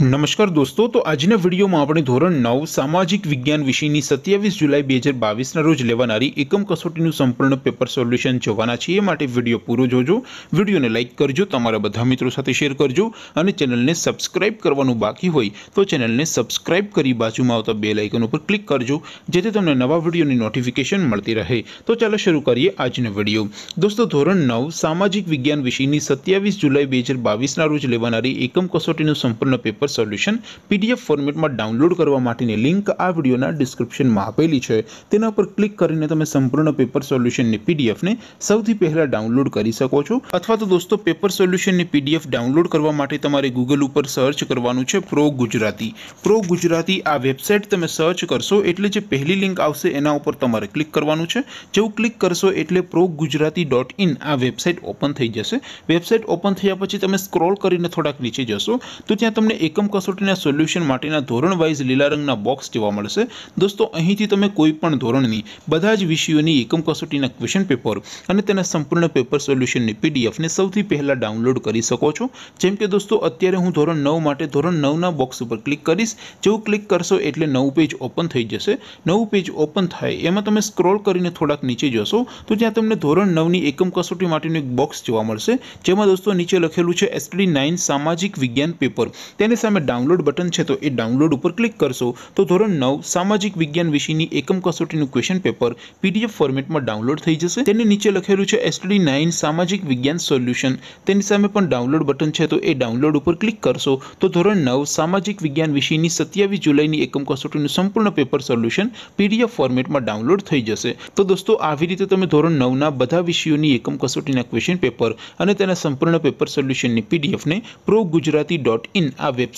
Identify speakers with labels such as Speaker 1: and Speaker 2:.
Speaker 1: नमस्कार दोस्तों तो आज ने वीडियो मा आपणो ધોરણ 9 સામાજિક વિજ્ઞાન વિષયની 27 જુલાઈ 2022 ના રોજ લેવાણારી એકમ કસોટીનું સંપૂર્ણ પેપર સોલ્યુશન જોવાના છે માટે વિડિયો પૂરો જોજો વિડિયોને લાઈક કરજો તમારા બધા મિત્રો સાથે શેર કરજો અને ચેનલને સબ્સ્ક્રાઇબ કરવાનું બાકી હોય તો ચેનલને સબ્સ્ક્રાઇબ કરી બાજુમાં આવતા બેલ આઇકન ઉપર ક્લિક કરજો જેથી તમને નવા વિડિયોની નોટિફિકેશન મળતી રહે તો ચાલો શરૂ કરીએ આજનો વિડિયો दोस्तों ધોરણ 9 સામાજિક વિજ્ઞાન વિષયની 27 જુલાઈ 2022 ના રોજ લેવાણારી એકમ કસોટીનું સંપૂર્ણ પેપર સોલ્યુશન પીડીએફ ફોર્મેટ માં ડાઉનલોડ કરવા માટેની લિંક આ વિડિયોના ડિસ્ક્રિપ્શનમાં આપેલી છે તેના પર ક્લિક કરીને તમે સંપૂર્ણ પેપર સોલ્યુશન ની પીડીએફ ને સૌથી પહેલા ડાઉનલોડ કરી શકો છો અથવા તો દોસ્તો પેપર સોલ્યુશન ની પીડીએફ ડાઉનલોડ કરવા માટે તમારે Google ઉપર સર્ચ કરવાનું છે પ્રો ગુજરાતી પ્રો ગુજરાતી આ વેબસાઈટ તમે સર્ચ કરશો એટલે જે પહેલી લિંક આવશે એના ઉપર તમારે ક્લિક કરવાનું છે જેઉ ક્લિક કરશો એટલે progujarati.in આ વેબસાઈટ ઓપન થઈ જશે વેબસાઈટ ઓપન થઈયા પછી તમે સ્ક્રોલ કરીને થોડક નીચે જશો તો ત્યાં તમને એક एकम कसोटी ने सॉल्यूशन मार्तिना ધોરણ વાઇસ લીલા રંગના બોક્સ દેવા મળશે દોસ્તો અહીંથી તમે કોઈ પણ ધોરણની બધા જ વિષયોની એકમ કસોટીના ક્વેશ્ચન પેપર અને તેના સંપૂર્ણ પેપર સોલ્યુશનની પીડીએફ ને સૌથી પહેલા ડાઉનલોડ કરી શકો છો જેમ કે દોસ્તો અત્યારે હું ધોરણ 9 માટે ધોરણ 9 ના બોક્સ ઉપર ક્લિક કરીશ જેઉ ક્લિક કરશો એટલે નવ પેજ ઓપન થઈ જશે નવ પેજ ઓપન થાય એમાં તમે સ્ક્રોલ કરીને થોડાક નીચે જશો તો જ્યાં તમને ધોરણ 9 ની એકમ કસોટી માટેનો એક બોક્સ જોવા મળશે જેમાં દોસ્તો નીચે લખેલું છે SPL9 સામાજિક વિજ્ઞાન પેપર તેને મે ડાઉનલોડ બટન છે તો એ ડાઉનલોડ ઉપર ક્લિક કરશો તો ધોરણ 9 સામાજિક વિજ્ઞાન વિષયની એકમ કસોટીનું ક્વેશ્ચન પેપર પીડીએફ ફોર્મેટમાં ડાઉનલોડ થઈ જશે તેની નીચે લખેલું છે STD 9 સામાજિક વિજ્ઞાન સોલ્યુશન તેની સામે પણ ડાઉનલોડ બટન છે તો એ ડાઉનલોડ ઉપર ક્લિક કરશો તો ધોરણ 9 સામાજિક વિજ્ઞાન વિષયની 27 જુલાઈની એકમ કસોટીનું સંપૂર્ણ પેપર સોલ્યુશન પીડીએફ ફોર્મેટમાં ડાઉનલોડ થઈ જશે તો દોસ્તો આવી રીતે તમે ધોરણ 9 ના બધા વિષયોની એકમ કસોટીના ક્વેશ્ચન પેપર અને તેના સંપૂર્ણ પેપર સોલ્યુશનની પીડીએફ ને progujarati.in આ વેબ